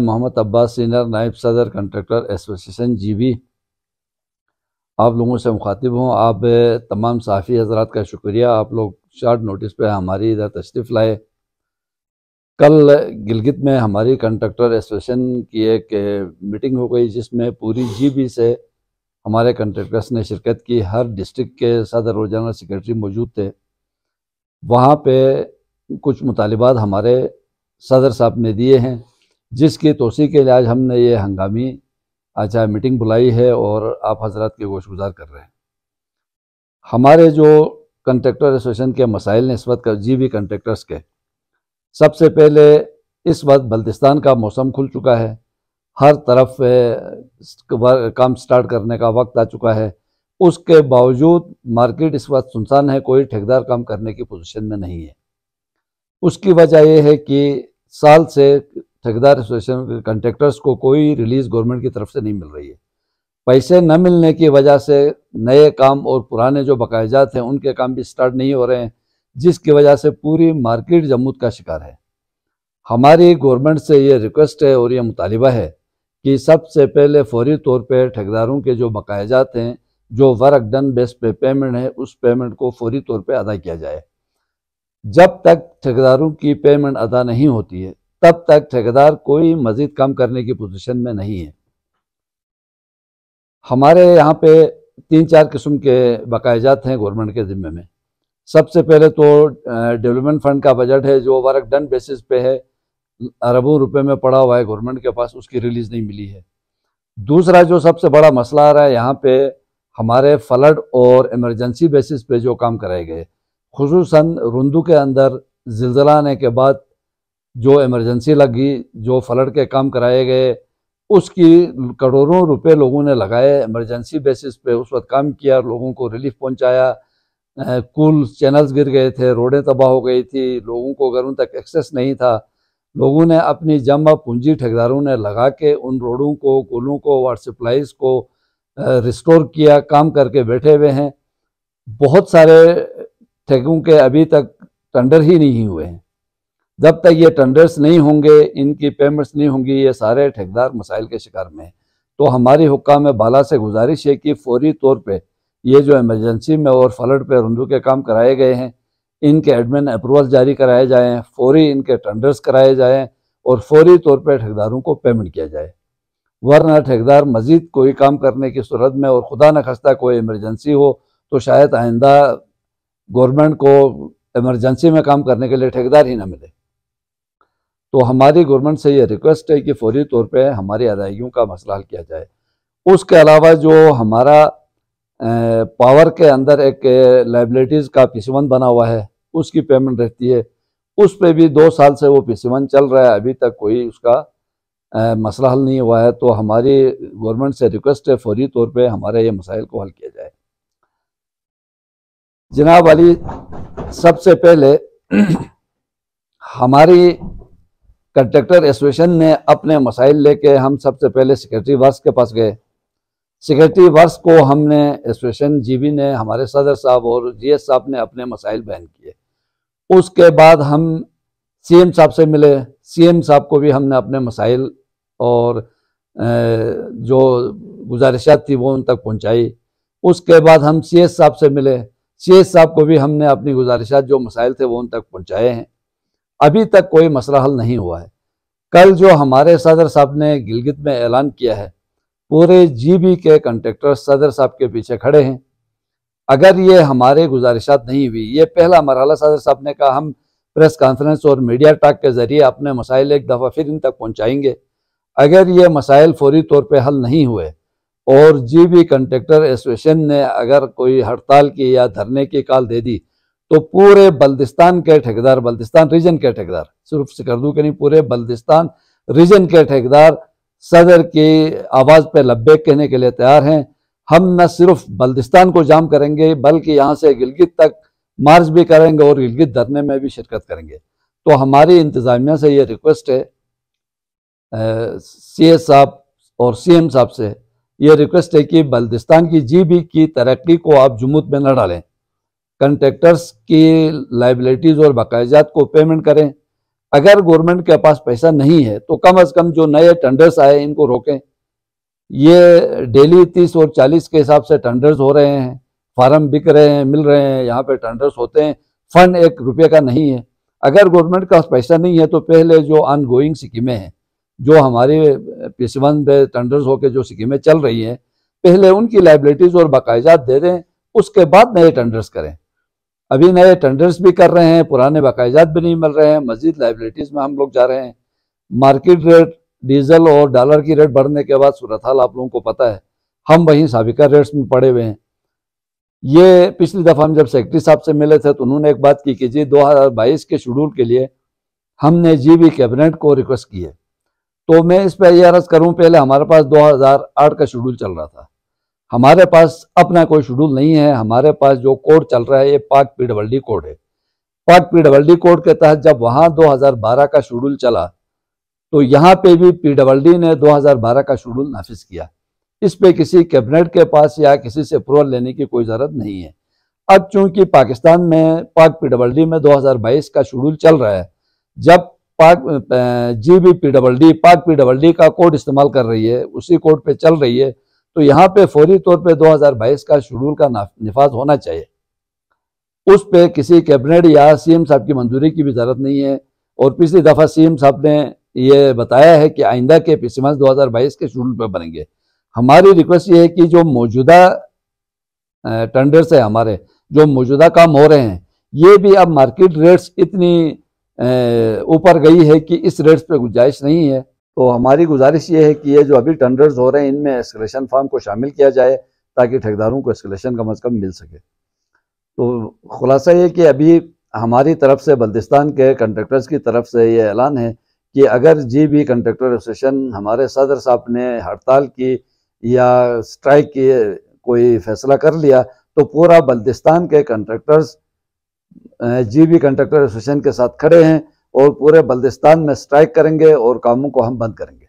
मोहम्मद अब्बास सीनर नायब सदर contractor association GB आप लोगों से मुखातिब हूँ आप तमाम साफ़ी हजरात का शुक्रिया आप लोग शार्ट नोटिस पे हमारी इधर तशरीफ़ लाए कल गिलगित में हमारी कंट्रेक्टर एसोसिएशन की एक मीटिंग हो गई जिसमें पूरी जीबी से हमारे कंट्रेक्टर्स ने शिरकत की हर डिस्ट्रिक्ट के सदर और जनरल सेक्रेटरी मौजूद थे वहाँ पे कुछ मुतालबात हमारे सदर साहब ने दिए हैं जिसकी तोसी के लिहाज हमने ये हंगामी अच्छा मीटिंग बुलाई है और आप हजरत के गोश गुजार कर रहे हैं हमारे जो कंट्रेक्टर एसोसिएशन के मसाइल ने इस वक्त जी बी कंट्रेक्टर्स के सबसे पहले इस वक्त बल्तिस्तान का मौसम खुल चुका है हर तरफ काम स्टार्ट करने का वक्त आ चुका है उसके बावजूद मार्केट इस वक्त सुनसान है कोई ठेकेदार काम करने की पोजीशन में नहीं है उसकी वजह यह है कि साल से ठेकेदार एसोसिएशन कंट्रेक्टर्स को कोई रिलीज गवर्नमेंट की तरफ से नहीं मिल रही है पैसे न मिलने की वजह से नए काम और पुराने जो बकायजात हैं उनके काम भी स्टार्ट नहीं हो रहे हैं जिसकी वजह से पूरी मार्केट जमूत का शिकार है हमारी गवर्नमेंट से ये रिक्वेस्ट है और ये मुतालबा है कि सबसे पहले फौरी तौर पर ठेकेदारों के जो बकायजात हैं जो वर्क डन बेस पे पेमेंट है उस पेमेंट को फौरी तौर पर अदा किया जाए जब तक ठेकेदारों की पेमेंट अदा नहीं होती है तब तक ठेकेदार कोई मज़ीद काम करने की पोजीशन में नहीं है हमारे यहाँ पे तीन चार किस्म के बकायजात हैं गवर्नमेंट के ज़िम्मे में सबसे पहले तो डेवलपमेंट फंड का बजट है जो वर्क डन बेसिस पे है अरबों रुपए में पड़ा हुआ है गवर्नमेंट के पास उसकी रिलीज़ नहीं मिली है दूसरा जो सबसे बड़ा मसला आ रहा है यहाँ पे हमारे फ्लड और इमरजेंसी बेसिस पे जो काम कराए गए खसूस रुंदू के अंदर जिलजिला आने के बाद जो इमरजेंसी लगी जो फ्लड के काम कराए गए उसकी करोड़ों रुपए लोगों ने लगाए इमरजेंसी बेसिस पे उस वक्त काम किया लोगों को रिलीफ पहुंचाया कुल चैनल्स गिर गए थे रोडें तबाह हो गई थी लोगों को घरों तक एक्सेस नहीं था लोगों ने अपनी जमा पूंजी ठेकेदारों ने लगा के उन रोडों को कुलों को वाटर सप्लाईज को रिस्टोर किया काम करके बैठे हुए हैं बहुत सारे ठेकों के अभी तक टेंडर ही नहीं हुए हैं जब तक ये टेंडर्स नहीं होंगे इनकी पेमेंट्स नहीं होंगी ये सारे ठेकेदार मसाइल के शिकार में तो हमारी हुक्म बाला से गुजारिश है कि फौरी तौर पर ये जो एमरजेंसी में और फलट पे रंदू के काम कराए गए हैं इनके एडमिन अप्रूवल जारी कराए जाएँ फौरी इनके टेंडर्स कराए जाएँ और फौरी तौर पर ठेकेदारों को पेमेंट किया जाए वरना ठेकेदार मजीद कोई काम करने की सूरत में और खुदा न खस्ता कोई इमरजेंसी हो तो शायद आइंदा गवर्नमेंट को इमरजेंसी में काम करने के लिए ठेकेदार ही ना मिले तो हमारी गवर्नमेंट से ये रिक्वेस्ट है कि फौरी तौर पर हमारी अदायगियों का मसला हल किया जाए उसके अलावा जो हमारा पावर के अंदर एक लाइबिलिटीज़ का पिसवन बना हुआ है उसकी पेमेंट रहती है उस पर भी दो साल से वो पिसवन चल रहा है अभी तक कोई उसका आ, मसला हल नहीं हुआ है तो हमारी गवर्नमेंट से रिक्वेस्ट है फौरी तौर पे हमारे ये मसाइल को हल किया जाए जनाब अली सबसे पहले हमारी कंट्रेक्टर एसोसिएशन ने अपने मसाइल लेके हम सबसे पहले सेक्रेटरी वर्ष के पास गए सेक्रेटरी वर्ष को हमने एसोसिएशन जीबी ने हमारे सदर साहब और जीएस साहब ने अपने मसाइल बयान किए उसके बाद हम सीएम साहब से मिले सीएम साहब को भी हमने अपने मसाइल और जो गुजारिशात थी वो उन तक पहुंचाई उसके बाद हम सीएस साहब से मिले सीएस साहब को भी हमने अपनी गुजारिशात जो मसाइल थे वो उन तक पहुंचाए हैं अभी तक कोई मसला हल नहीं हुआ है कल जो हमारे सदर साहब ने गिलगित में ऐलान किया है पूरे जीबी के कंट्रेक्टर सदर साहब के पीछे खड़े हैं अगर ये हमारे गुजारिशात नहीं हुई ये पहला मरहला सदर साहब ने कहा हम प्रेस कॉन्फ्रेंस और मीडिया टाक के ज़रिए अपने मसाइल एक दफ़ा फिर इन तक पहुँचाएंगे अगर ये मसाइल फौरी तौर पर हल नहीं हुए और जी बी कंट्रेक्टर एसोसिएशन ने अगर कोई हड़ताल की या धरने की काल दे दी तो पूरे बल्दिस्तान के ठेकेदार बल्दिस्तान रीजन के ठेकेदार सिर्फ सिकरदू के नहीं पूरे बल्दिस्तान रीजन के ठेकेदार सदर की आवाज़ पर लब्बे कहने के लिए तैयार हैं हम न सिर्फ बल्दिस्तान को जाम करेंगे बल्कि यहाँ से गिलगित तक मार्च भी करेंगे और गिलगित धरने में भी शिरकत करेंगे तो हमारी इंतज़ामिया से ये रिक्वेस्ट है सी एस साहब और सी एम साहब से ये रिक्वेस्ट है कि बल्दिस्तान की जी बी की तरक्की को आप जुमूत में न डालें कंट्रेक्टर्स की लाइबिलिटीज़ और बाकायजात को पेमेंट करें अगर गवर्नमेंट के पास पैसा नहीं है तो कम अज़ कम जो नए टेंडर्स आए इनको रोकें ये डेली तीस और चालीस के हिसाब से टेंडर्स हो रहे हैं फार्म बिक रहे हैं मिल रहे हैं यहाँ पे टेंडर्स होते हैं फंड एक रुपये का नहीं है अगर गवर्नमेंट का पैसा नहीं है तो पहले जो ऑन गोइंग स्कीमें हैं जो हमारे पेशवन पे टेंडर्स होकर जो स्कीमें चल रही हैं पहले उनकी लाइबिलिटीज़ और बाकायजात दे दें उसके बाद नए टेंडर्स करें अभी नए टेंडर्स भी कर रहे हैं पुराने बाकायदात भी नहीं मिल रहे हैं मजीद लाइबिलिटीज़ में हम लोग जा रहे हैं मार्केट रेट डीजल और डॉलर की रेट बढ़ने के बाद सूरत हाल आप लोगों को पता है हम वहीं सबका रेट्स में पड़े हुए हैं ये पिछली दफ़ा हम जब सेक्रेटरी साहब से मिले थे तो उन्होंने एक बात की कि जी 2022 के शेड्यूल के लिए हमने जी बी कैबिनेट को रिक्वेस्ट की है तो मैं इस पर यह अर्ज़ करूँ पहले हमारे पास 2008 का शेड्यूल चल रहा था हमारे पास अपना कोई शेड्यूल नहीं है हमारे पास जो कोड चल रहा है ये पाक पी डबल डी कोड है पाक पी डबल डी कोड के तहत जब वहाँ 2012 का शेड्यूल चला तो यहाँ पे भी पी डबल डी ने 2012 का शेड्यूल नाफिज किया इस पे किसी कैबिनेट के पास या किसी से अप्रूवल लेने की कोई ज़रूरत नहीं है अब चूंकि पाकिस्तान में पाक पी डबल डी में दो का शेड्यूल चल रहा है जब Pak G B P double D Pak P double D का कोड इस्तेमाल कर रही है उसी कोड पे चल रही है तो यहाँ पे फौरी तौर पे 2022 का शेड्यूल का निफाज होना चाहिए उस पर किसी कैबिनेट या सीएम साहब की मंजूरी की भी ज़रूरत नहीं है और पिछली दफ़ा सीएम साहब ने ये बताया है कि आइंदा के पिसमस दो के शेड्यूल पर बनेंगे हमारी रिक्वेस्ट ये है कि जो मौजूदा टेंडर्स है हमारे जो मौजूदा काम हो रहे हैं ये भी अब मार्केट रेट्स इतनी ऊपर गई है कि इस रेट्स पे गुंजाइश नहीं है तो हमारी गुजारिश ये है कि ये जो अभी टेंडर्स हो रहे हैं इनमें एस्केलेशन फार्म को शामिल किया जाए ताकि ठेकेदारों को एस्केलेशन कम अज़ कम मिल सके तो खुलासा ये कि अभी हमारी तरफ से बल्दिस्तान के कंट्रेक्टर्स की तरफ से ये ऐलान है कि अगर जी बी कंट्रेक्टर एसोसिएशन हमारे सदर साहब ने हड़ताल की या स्ट्राइक की कोई फैसला कर लिया तो पूरा बल्दिस्तान के contractors G B contractor association के साथ खड़े हैं और पूरे बल्दिस्तान में स्ट्राइक करेंगे और कामों को हम बंद करेंगे